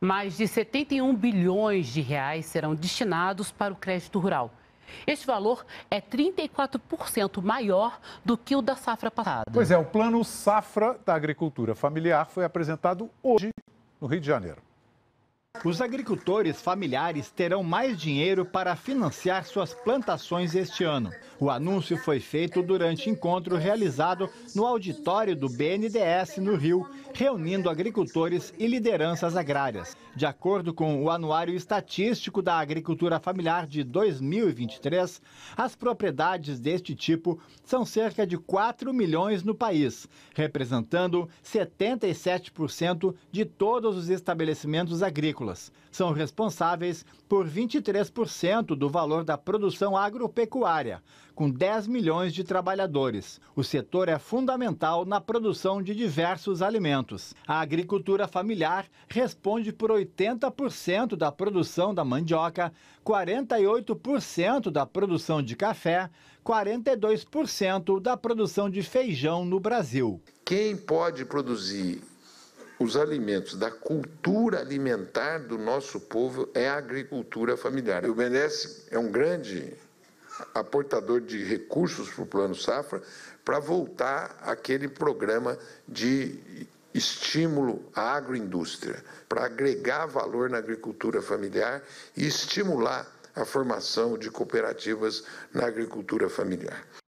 mais de 71 bilhões de reais serão destinados para o crédito rural. Este valor é 34% maior do que o da safra passada. Pois é, o plano Safra da Agricultura Familiar foi apresentado hoje no Rio de Janeiro. Os agricultores familiares terão mais dinheiro para financiar suas plantações este ano. O anúncio foi feito durante encontro realizado no auditório do BNDES no Rio, reunindo agricultores e lideranças agrárias. De acordo com o Anuário Estatístico da Agricultura Familiar de 2023, as propriedades deste tipo são cerca de 4 milhões no país, representando 77% de todos os estabelecimentos agrícolas agrícolas são responsáveis por 23% do valor da produção agropecuária, com 10 milhões de trabalhadores. O setor é fundamental na produção de diversos alimentos. A agricultura familiar responde por 80% da produção da mandioca, 48% da produção de café, 42% da produção de feijão no Brasil. Quem pode produzir os alimentos, da cultura alimentar do nosso povo é a agricultura familiar. o BNDES é um grande aportador de recursos para o Plano Safra para voltar aquele programa de estímulo à agroindústria, para agregar valor na agricultura familiar e estimular a formação de cooperativas na agricultura familiar.